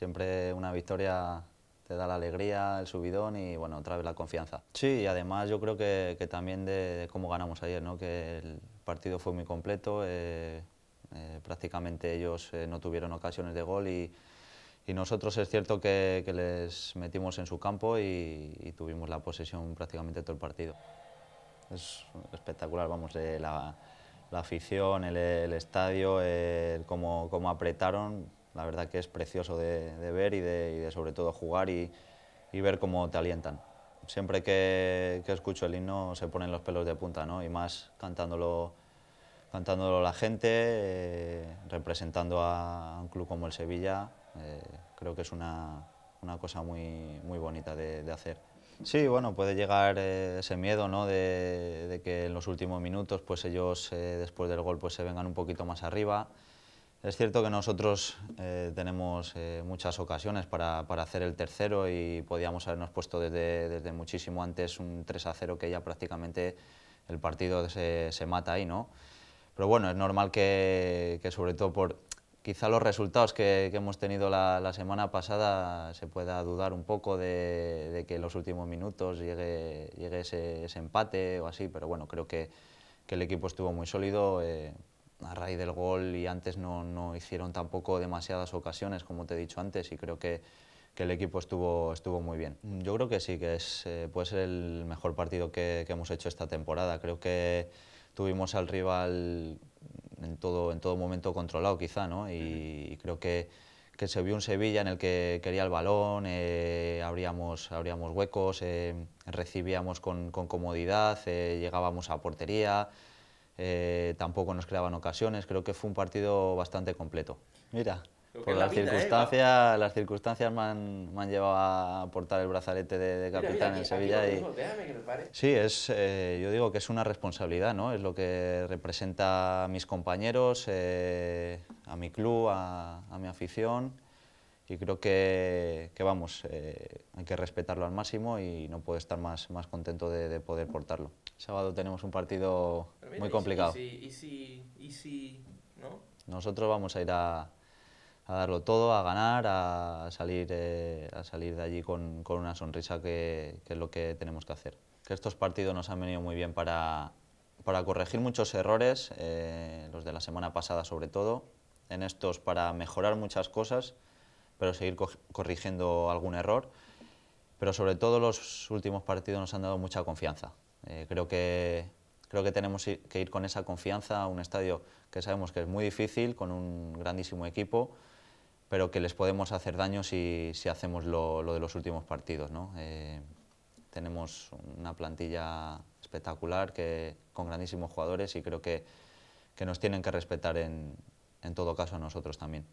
Siempre una victoria te da la alegría, el subidón y bueno, otra vez la confianza. Sí, y además yo creo que, también de, cómo ganamos ayer, ¿no? que el partido fue muy completo, eh, eh, prácticamente ellos eh, no tuvieron ocasiones de gol y, nosotros es cierto que, les metimos en su campo y, tuvimos la posesión prácticamente todo el partido. Es espectacular, vamos, la, la, afición, el, estadio, cómo apretaron, la verdad que es precioso de, ver y de, sobre todo jugar y, ver cómo te alientan. Siempre que, escucho el himno se ponen los pelos de punta, Y más cantándolo, cantándolo la gente, eh, representando a un club como el Sevilla, eh, creo que es una, cosa muy, bonita de, hacer. Sí, bueno, puede llegar eh, ese miedo ¿no? de, que en los últimos minutos pues ellos después del gol pues se vengan un poquito más arriba es cierto que nosotros eh, tenemos eh, muchas ocasiones para, para, hacer el tercero y podíamos habernos puesto desde, desde, muchísimo antes un 3 a 0 que ya prácticamente el partido se, se mata ahí, ¿no? Pero bueno, es normal que, que sobre todo por quizá los resultados que, que hemos tenido la, la, semana pasada se pueda dudar un poco de, de que en los últimos minutos llegue, llegue ese, empate o así, pero bueno, creo que, que el equipo estuvo muy sólido. Eh, a raíz del gol y antes no, no, hicieron tampoco demasiadas ocasiones, como te he dicho antes, y creo que, que el equipo estuvo, estuvo muy bien. Yo creo que sí, que es, eh, puede ser el mejor partido que, hemos hecho esta temporada. Creo que tuvimos al rival en todo, en todo momento controlado, quizá, ¿no? y, creo que que se vio un Sevilla en el que quería el balón, eh, abríamos, huecos, eh, recibíamos con, comodidad, llegábamos a portería, eh, tampoco nos creaban ocasiones, creo que fue un partido bastante completo. Mira, por las, ¿eh? circunstancias, las circunstancias me han, llevado a portar el brazalete de, capitán en Sevilla. Y... Sí, es, eh, yo digo que es una responsabilidad, ¿no? es lo que representa a mis compañeros, a mi club, a mi afición y creo que, vamos, eh, hay que respetarlo al máximo y no puedo estar más, más contento de, poder portarlo. sábado tenemos un partido muy complicado. Y si, ¿no? Nosotros vamos a ir a, darlo todo, a ganar, a salir, eh, a salir de allí con, con una sonrisa, que, es lo que tenemos que hacer. Que estos partidos nos han venido muy bien para, para corregir muchos errores, eh, los de la semana pasada sobre todo, en estos para mejorar muchas cosas pero seguir corrigiendo algún error. Pero sobre todo los últimos partidos nos han dado mucha confianza. Eh, creo, que, creo que tenemos que ir con esa confianza a un estadio que sabemos que es muy difícil, con un grandísimo equipo, pero que les podemos hacer daño si, hacemos lo, de los últimos partidos. Eh, tenemos una plantilla espectacular, que, con grandísimos jugadores y creo que, que nos tienen que respetar en, en todo caso a nosotros también.